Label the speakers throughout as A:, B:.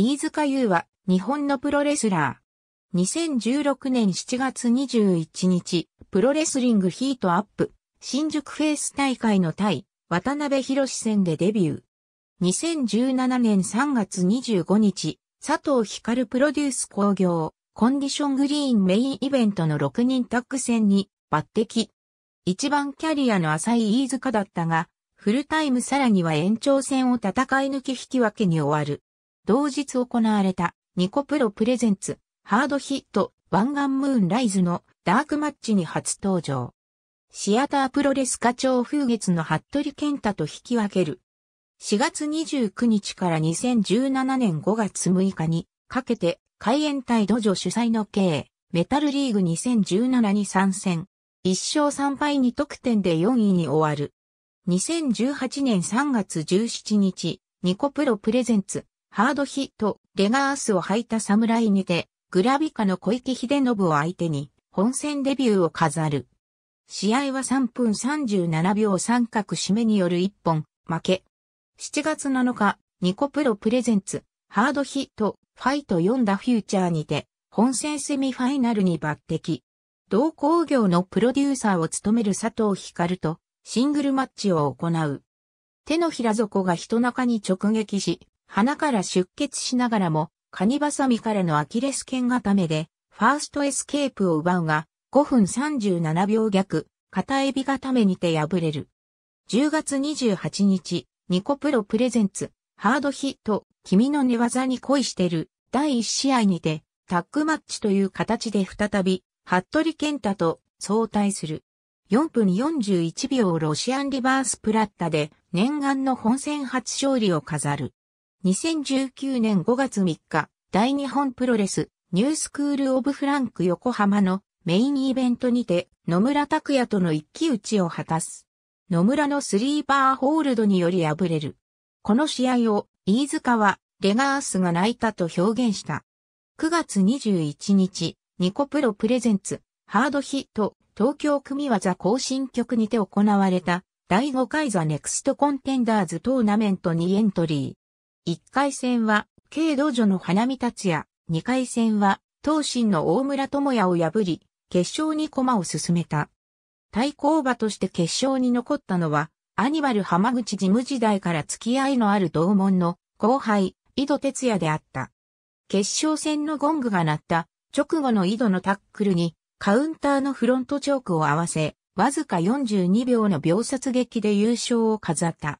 A: 飯塚優は日本のプロレスラー。2016年7月21日、プロレスリングヒートアップ、新宿フェイス大会の対、渡辺博戦でデビュー。2017年3月25日、佐藤光プロデュース工業、コンディショングリーンメインイベントの6人タッグ戦に抜擢。一番キャリアの浅い飯塚だったが、フルタイムさらには延長戦を戦い抜き引き分けに終わる。同日行われたニコプロプレゼンツハードヒットワンガンムーンライズのダークマッチに初登場。シアタープロレス課長風月の服部健太と引き分ける。4月29日から2017年5月6日にかけて海援隊土壌主催の K メタルリーグ2017に参戦。1勝3敗2得点で4位に終わる。2018年3月17日、ニコプロプレゼンツハードヒット、レガースを履いた侍にて、グラビカの小池秀信を相手に、本戦デビューを飾る。試合は3分37秒三角締めによる1本、負け。7月7日、ニコプロプレゼンツ、ハードヒット、ファイト4ダフューチャーにて、本戦セミファイナルに抜擢。同工業のプロデューサーを務める佐藤光と、シングルマッチを行う。手のひら底が人中に直撃し、鼻から出血しながらも、カニバサミからのアキレス腱固めで、ファーストエスケープを奪うが、5分37秒逆、片エビ固めにて敗れる。10月28日、ニコプロプレゼンツ、ハードヒット、君の寝技に恋してる、第1試合にて、タッグマッチという形で再び、服部健太と相対する。4分41秒ロシアンリバースプラッタで念願の本戦初勝利を飾る。2019年5月3日、大日本プロレス、ニュースクールオブフランク横浜のメインイベントにて野村拓也との一騎打ちを果たす。野村のスリーパーホールドにより敗れる。この試合を飯塚はレガースが泣いたと表現した。9月21日、ニコプロプレゼンツ、ハードヒット、東京組技更新局にて行われた、第5回ザネクストコンテンダーズトーナメントにエントリー。1回戦は、軽道女の花見達也、2回戦は、東進の大村智也を破り、決勝に駒を進めた。対抗馬として決勝に残ったのは、アニマル浜口事務時代から付き合いのある同門の後輩、井戸哲也であった。決勝戦のゴングが鳴った直後の井戸のタックルにカウンターのフロントチョークを合わせ、わずか42秒の秒殺劇で優勝を飾った。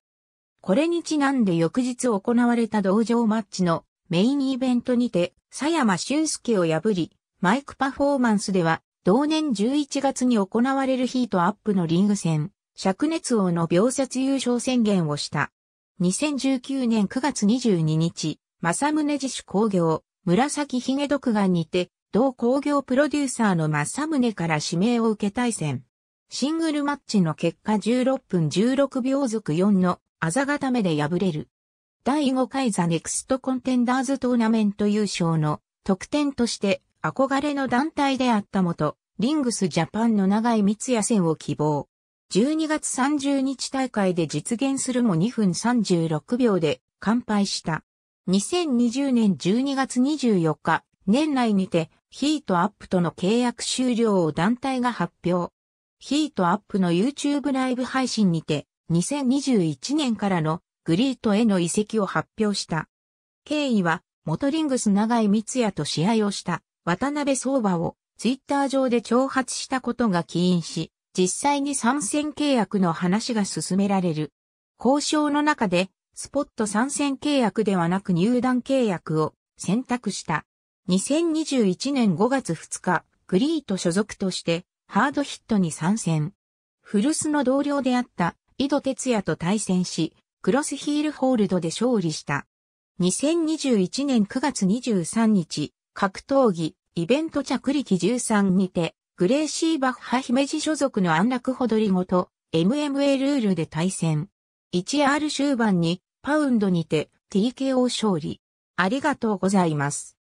A: これにちなんで翌日行われた同場マッチのメインイベントにて、佐山俊介を破り、マイクパフォーマンスでは、同年11月に行われるヒートアップのリング戦、灼熱王の秒殺優勝宣言をした。2019年9月22日、正宗自主工業、紫髭毒眼にて、同工業プロデューサーの正宗から指名を受け対戦。シングルマッチの結果16分16秒続4のあざがためで敗れる。第5回ザネクストコンテンダーズトーナメント優勝の得点として憧れの団体であった元、リングスジャパンの長井光也戦を希望。12月30日大会で実現するも2分36秒で完敗した。2020年12月24日、年内にてヒートアップとの契約終了を団体が発表。ヒートアップの YouTube ライブ配信にて2021年からのグリートへの移籍を発表した。経緯は、元リングス長井光也と試合をした渡辺相場をツイッター上で挑発したことが起因し、実際に参戦契約の話が進められる。交渉の中で、スポット参戦契約ではなく入団契約を選択した。2021年5月2日、グリート所属としてハードヒットに参戦。古巣の同僚であった井戸哲也と対戦し、クロスヒールホールドで勝利した。2021年9月23日、格闘技、イベント着力13にて、グレーシーバッハ姫路所属の安楽ほどりごと、MMA ルールで対戦。1R 終盤に、パウンドにて、TKO 勝利。ありがとうございます。